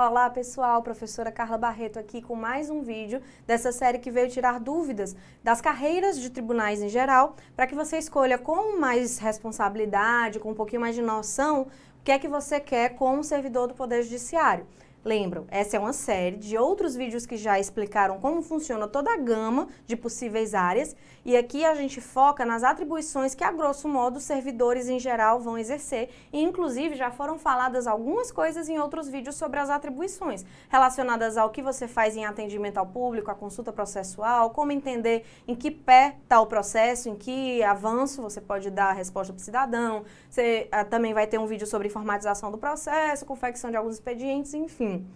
Olá pessoal, professora Carla Barreto aqui com mais um vídeo dessa série que veio tirar dúvidas das carreiras de tribunais em geral, para que você escolha com mais responsabilidade, com um pouquinho mais de noção, o que é que você quer como servidor do Poder Judiciário. Lembram, essa é uma série de outros vídeos que já explicaram como funciona toda a gama de possíveis áreas e aqui a gente foca nas atribuições que, a grosso modo, os servidores em geral vão exercer e, inclusive, já foram faladas algumas coisas em outros vídeos sobre as atribuições relacionadas ao que você faz em atendimento ao público, a consulta processual, como entender em que pé está o processo, em que avanço você pode dar a resposta para o cidadão, você uh, também vai ter um vídeo sobre informatização do processo, confecção de alguns expedientes, enfim mim.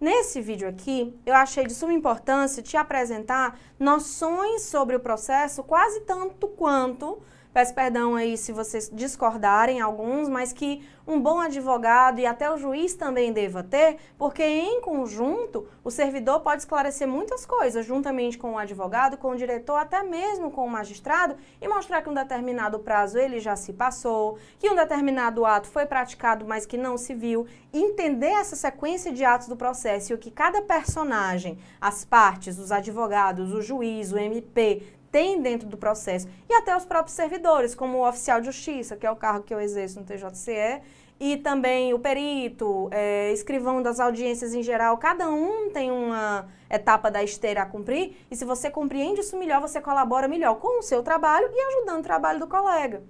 Nesse vídeo aqui, eu achei de suma importância te apresentar noções sobre o processo quase tanto quanto Peço perdão aí se vocês discordarem alguns, mas que um bom advogado e até o juiz também deva ter, porque em conjunto o servidor pode esclarecer muitas coisas, juntamente com o advogado, com o diretor, até mesmo com o magistrado, e mostrar que um determinado prazo ele já se passou, que um determinado ato foi praticado, mas que não se viu, entender essa sequência de atos do processo e o que cada personagem, as partes, os advogados, o juiz, o MP tem dentro do processo. E até os próprios servidores, como o oficial de justiça, que é o cargo que eu exerço no TJCE, e também o perito, é, escrivão das audiências em geral, cada um tem uma etapa da esteira a cumprir, e se você compreende isso melhor, você colabora melhor com o seu trabalho e ajudando o trabalho do colega.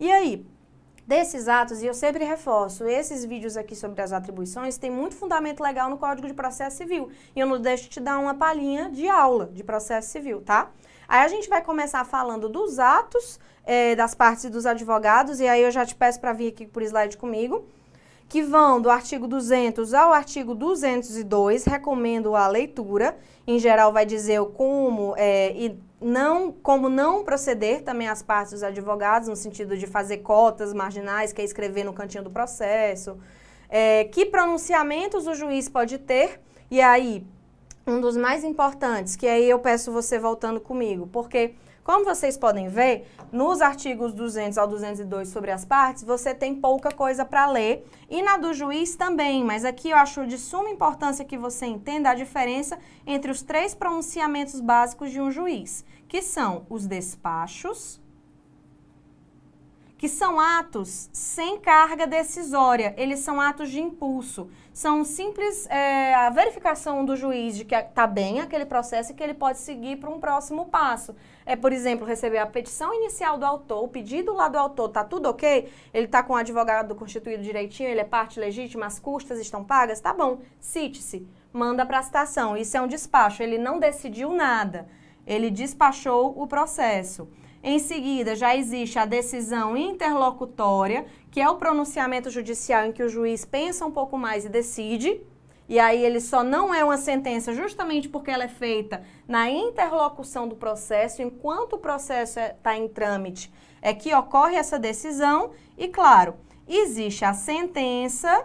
E aí, desses atos, e eu sempre reforço, esses vídeos aqui sobre as atribuições têm muito fundamento legal no Código de Processo Civil, e eu não deixo te dar uma palhinha de aula de processo civil, tá? Aí a gente vai começar falando dos atos, é, das partes dos advogados, e aí eu já te peço para vir aqui por slide comigo, que vão do artigo 200 ao artigo 202, recomendo a leitura, em geral vai dizer como é, e não, como não proceder também as partes dos advogados, no sentido de fazer cotas marginais, que é escrever no cantinho do processo, é, que pronunciamentos o juiz pode ter, e aí um dos mais importantes, que aí eu peço você voltando comigo, porque como vocês podem ver, nos artigos 200 ao 202 sobre as partes, você tem pouca coisa para ler, e na do juiz também, mas aqui eu acho de suma importância que você entenda a diferença entre os três pronunciamentos básicos de um juiz, que são os despachos, que são atos sem carga decisória, eles são atos de impulso. São simples é, a verificação do juiz de que está bem aquele processo e que ele pode seguir para um próximo passo. É, por exemplo, receber a petição inicial do autor, o pedido lá do autor, está tudo ok? Ele está com o advogado constituído direitinho, ele é parte legítima, as custas estão pagas? Tá bom, cite-se, manda para a citação. Isso é um despacho, ele não decidiu nada, ele despachou o processo. Em seguida, já existe a decisão interlocutória, que é o pronunciamento judicial em que o juiz pensa um pouco mais e decide. E aí ele só não é uma sentença justamente porque ela é feita na interlocução do processo, enquanto o processo está é, tá em trâmite, é que ocorre essa decisão. E claro, existe a sentença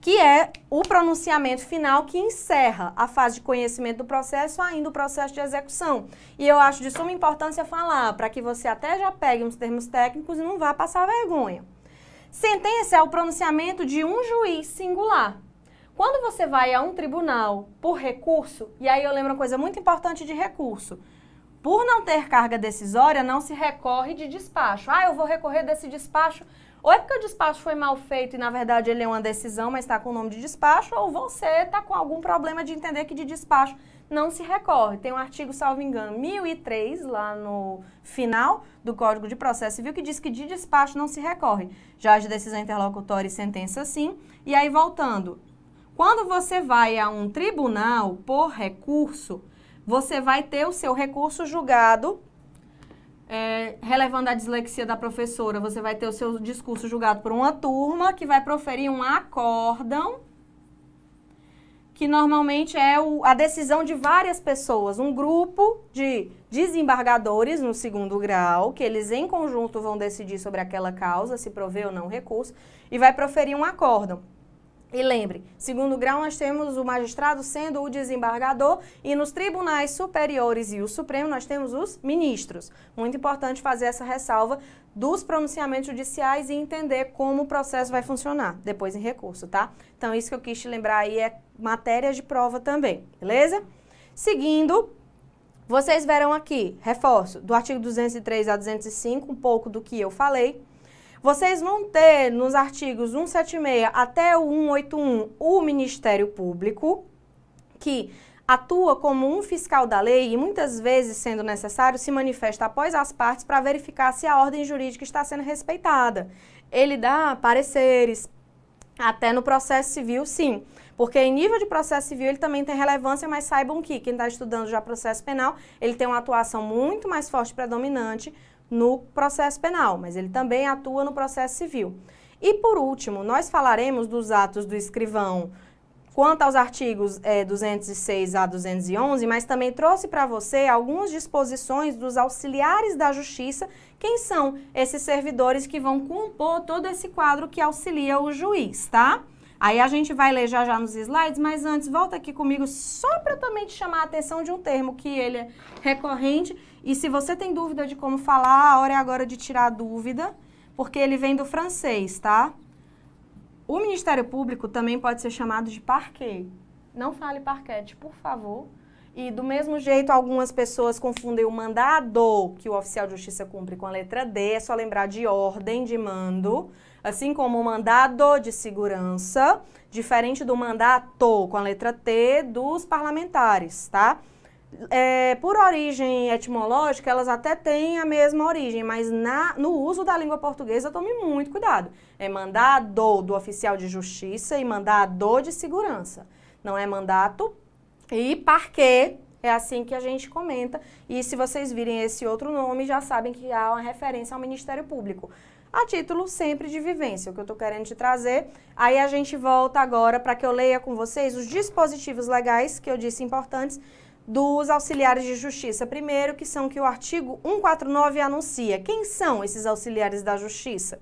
que é o pronunciamento final que encerra a fase de conhecimento do processo, ainda o processo de execução. E eu acho de suma importância falar, para que você até já pegue uns termos técnicos e não vá passar vergonha. Sentença é o pronunciamento de um juiz singular. Quando você vai a um tribunal por recurso, e aí eu lembro uma coisa muito importante de recurso, por não ter carga decisória, não se recorre de despacho. Ah, eu vou recorrer desse despacho ou é porque o despacho foi mal feito e, na verdade, ele é uma decisão, mas está com o nome de despacho, ou você está com algum problema de entender que de despacho não se recorre. Tem um artigo, salvo engano, 1003, lá no final do Código de Processo Civil, que diz que de despacho não se recorre. Já de decisão interlocutória e sentença, sim. E aí, voltando, quando você vai a um tribunal por recurso, você vai ter o seu recurso julgado é, relevando a dislexia da professora, você vai ter o seu discurso julgado por uma turma que vai proferir um acórdão, que normalmente é o, a decisão de várias pessoas, um grupo de desembargadores no segundo grau, que eles em conjunto vão decidir sobre aquela causa, se prover ou não recurso, e vai proferir um acórdão. E lembre, segundo grau nós temos o magistrado sendo o desembargador e nos tribunais superiores e o Supremo nós temos os ministros. Muito importante fazer essa ressalva dos pronunciamentos judiciais e entender como o processo vai funcionar depois em recurso, tá? Então isso que eu quis te lembrar aí é matéria de prova também, beleza? Seguindo, vocês verão aqui, reforço, do artigo 203 a 205, um pouco do que eu falei. Vocês vão ter nos artigos 176 até o 181 o Ministério Público, que atua como um fiscal da lei e muitas vezes, sendo necessário, se manifesta após as partes para verificar se a ordem jurídica está sendo respeitada. Ele dá pareceres, até no processo civil, sim. Porque em nível de processo civil ele também tem relevância, mas saibam que quem está estudando já processo penal, ele tem uma atuação muito mais forte predominante no processo penal, mas ele também atua no processo civil. E por último, nós falaremos dos atos do escrivão quanto aos artigos é, 206 a 211, mas também trouxe para você algumas disposições dos auxiliares da justiça, quem são esses servidores que vão compor todo esse quadro que auxilia o juiz, tá? Aí a gente vai ler já já nos slides, mas antes, volta aqui comigo só para também te chamar a atenção de um termo que ele é recorrente. E se você tem dúvida de como falar, a hora é agora de tirar a dúvida, porque ele vem do francês, tá? O Ministério Público também pode ser chamado de parquet. Não fale parquete, por favor. E do mesmo jeito, algumas pessoas confundem o mandado, que o oficial de justiça cumpre, com a letra D. É só lembrar de ordem de mando. Assim como o mandado de segurança, diferente do mandato com a letra T dos parlamentares, tá? É, por origem etimológica, elas até têm a mesma origem, mas na, no uso da língua portuguesa, tome muito cuidado. É mandado do oficial de justiça e mandado de segurança. Não é mandato. E parquê é assim que a gente comenta. E se vocês virem esse outro nome, já sabem que há uma referência ao Ministério Público a título sempre de vivência, o que eu estou querendo te trazer. Aí a gente volta agora para que eu leia com vocês os dispositivos legais que eu disse importantes dos auxiliares de justiça. Primeiro, que são que o artigo 149 anuncia. Quem são esses auxiliares da justiça?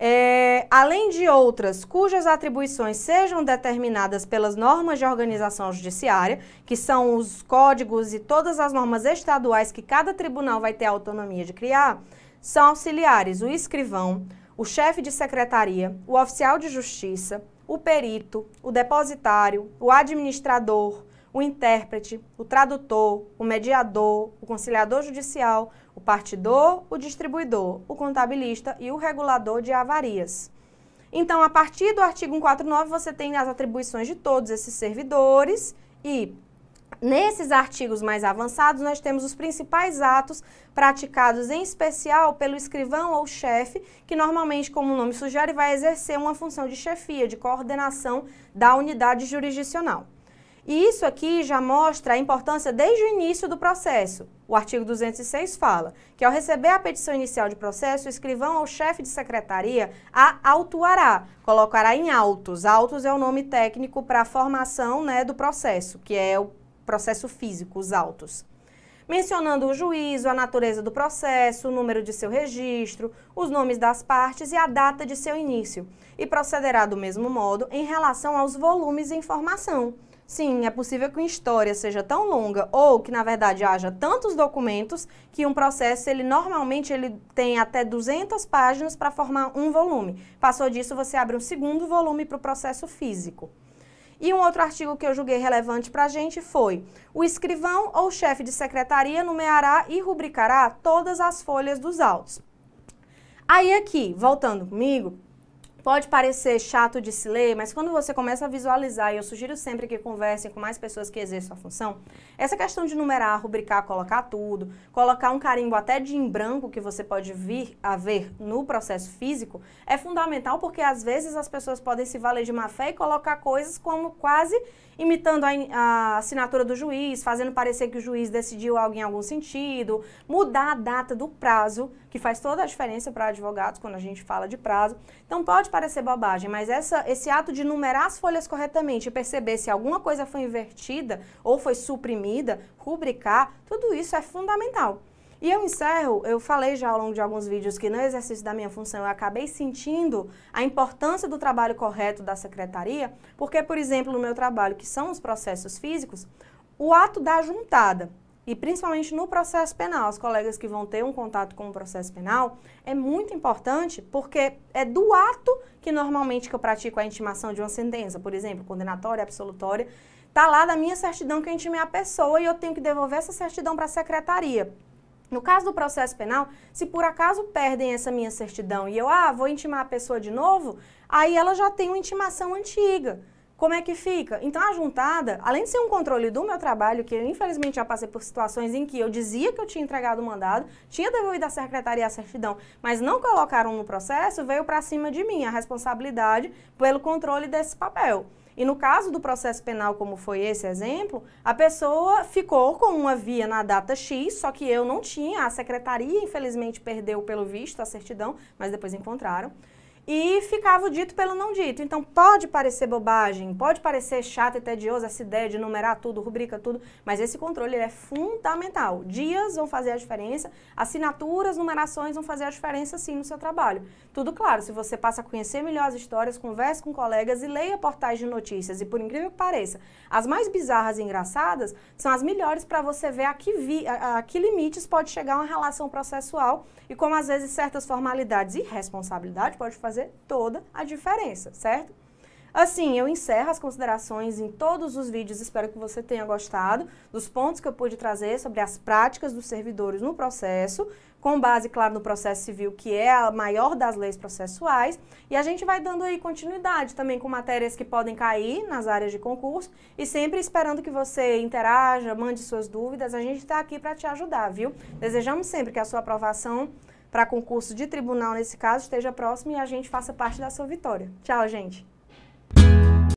É, além de outras cujas atribuições sejam determinadas pelas normas de organização judiciária, que são os códigos e todas as normas estaduais que cada tribunal vai ter autonomia de criar, são auxiliares o escrivão, o chefe de secretaria, o oficial de justiça, o perito, o depositário, o administrador, o intérprete, o tradutor, o mediador, o conciliador judicial, o partidor, o distribuidor, o contabilista e o regulador de avarias. Então, a partir do artigo 149, você tem as atribuições de todos esses servidores e Nesses artigos mais avançados, nós temos os principais atos praticados em especial pelo escrivão ou chefe, que normalmente, como o nome sugere, vai exercer uma função de chefia, de coordenação da unidade jurisdicional. E isso aqui já mostra a importância desde o início do processo. O artigo 206 fala que ao receber a petição inicial de processo, o escrivão ou chefe de secretaria a autuará, colocará em autos. Autos é o nome técnico para a formação né, do processo, que é o processo físico, os autos. Mencionando o juízo, a natureza do processo, o número de seu registro, os nomes das partes e a data de seu início. E procederá do mesmo modo em relação aos volumes em formação. Sim, é possível que uma história seja tão longa ou que na verdade haja tantos documentos que um processo ele normalmente ele tem até 200 páginas para formar um volume. Passou disso, você abre um segundo volume para o processo físico. E um outro artigo que eu julguei relevante para a gente foi: o escrivão ou chefe de secretaria nomeará e rubricará todas as folhas dos autos. Aí aqui, voltando comigo, Pode parecer chato de se ler, mas quando você começa a visualizar, e eu sugiro sempre que conversem com mais pessoas que exerçam a função, essa questão de numerar, rubricar, colocar tudo, colocar um carimbo até de em branco que você pode vir a ver no processo físico, é fundamental porque às vezes as pessoas podem se valer de má fé e colocar coisas como quase imitando a, a assinatura do juiz, fazendo parecer que o juiz decidiu algo em algum sentido, mudar a data do prazo que faz toda a diferença para advogados quando a gente fala de prazo. Então pode parecer bobagem, mas essa, esse ato de numerar as folhas corretamente e perceber se alguma coisa foi invertida ou foi suprimida, rubricar, tudo isso é fundamental. E eu encerro, eu falei já ao longo de alguns vídeos que no exercício da minha função eu acabei sentindo a importância do trabalho correto da secretaria, porque, por exemplo, no meu trabalho, que são os processos físicos, o ato da juntada, e principalmente no processo penal, os colegas que vão ter um contato com o processo penal, é muito importante porque é do ato que normalmente que eu pratico a intimação de uma sentença, por exemplo, condenatória, absolutória, tá lá da minha certidão que eu intimei a pessoa e eu tenho que devolver essa certidão para a secretaria. No caso do processo penal, se por acaso perdem essa minha certidão e eu, ah, vou intimar a pessoa de novo, aí ela já tem uma intimação antiga como é que fica? Então, a juntada, além de ser um controle do meu trabalho, que eu, infelizmente já passei por situações em que eu dizia que eu tinha entregado o mandado, tinha devolvido à secretaria a certidão, mas não colocaram no processo, veio para cima de mim a responsabilidade pelo controle desse papel. E no caso do processo penal, como foi esse exemplo, a pessoa ficou com uma via na data X, só que eu não tinha, a secretaria infelizmente perdeu pelo visto a certidão, mas depois encontraram e ficava o dito pelo não dito. Então pode parecer bobagem, pode parecer chata e tediosa essa ideia de numerar tudo, rubrica tudo, mas esse controle é fundamental. Dias vão fazer a diferença, assinaturas, numerações vão fazer a diferença sim no seu trabalho. Tudo claro, se você passa a conhecer melhor as histórias, converse com colegas e leia portais de notícias. E por incrível que pareça, as mais bizarras e engraçadas são as melhores para você ver a que, vi, a, a que limites pode chegar uma relação processual e como às vezes certas formalidades e responsabilidade pode fazer fazer toda a diferença, certo? Assim, eu encerro as considerações em todos os vídeos, espero que você tenha gostado dos pontos que eu pude trazer sobre as práticas dos servidores no processo, com base, claro, no processo civil, que é a maior das leis processuais, e a gente vai dando aí continuidade também com matérias que podem cair nas áreas de concurso, e sempre esperando que você interaja, mande suas dúvidas, a gente está aqui para te ajudar, viu? Desejamos sempre que a sua aprovação para concurso de tribunal nesse caso, esteja próximo e a gente faça parte da sua vitória. Tchau, gente!